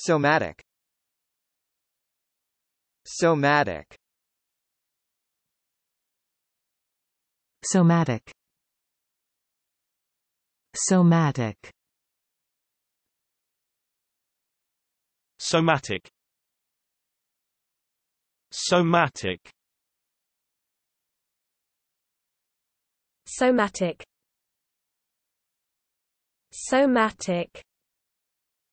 Somatic Somatic Somatic Somatic Somatic Somatic Somatic Somatic